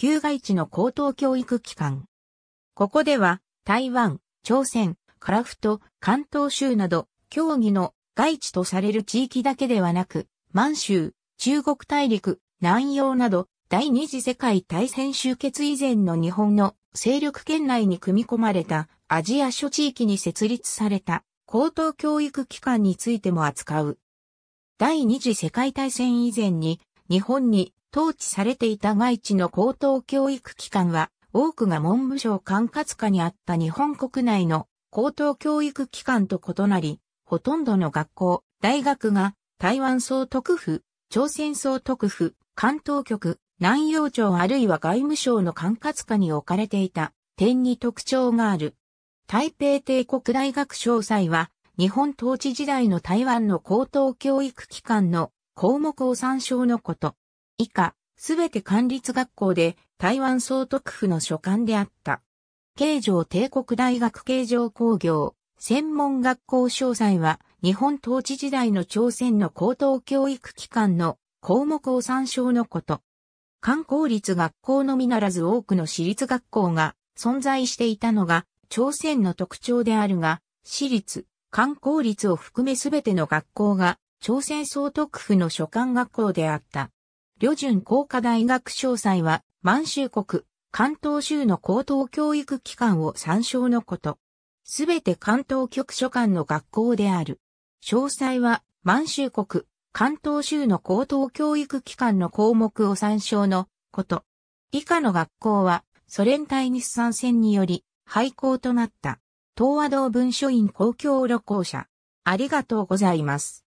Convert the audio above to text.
旧外地の高等教育機関。ここでは、台湾、朝鮮、カラフト、関東州など、競技の外地とされる地域だけではなく、満州、中国大陸、南洋など、第二次世界大戦終結以前の日本の勢力圏内に組み込まれたアジア諸地域に設立された高等教育機関についても扱う。第二次世界大戦以前に日本に統治されていた外地の高等教育機関は、多くが文部省管轄下にあった日本国内の高等教育機関と異なり、ほとんどの学校、大学が台湾総督府、朝鮮総督府、関東局、南洋庁あるいは外務省の管轄下に置かれていた点に特徴がある。台北帝国大学詳細は、日本統治時代の台湾の高等教育機関の項目を参照のこと。以下、すべて管理学校で台湾総督府の所管であった。慶城帝国大学慶城工業専門学校詳細は日本統治時代の朝鮮の高等教育機関の項目を参照のこと。観光立学校のみならず多くの私立学校が存在していたのが朝鮮の特徴であるが、私立、観光立を含めすべての学校が朝鮮総督府の所管学校であった。旅順工科大学詳細は、満州国、関東州の高等教育機関を参照のこと。すべて関東局所管の学校である。詳細は、満州国、関東州の高等教育機関の項目を参照のこと。以下の学校は、ソ連対日参戦により、廃校となった。東和道文書院公共旅行者。ありがとうございます。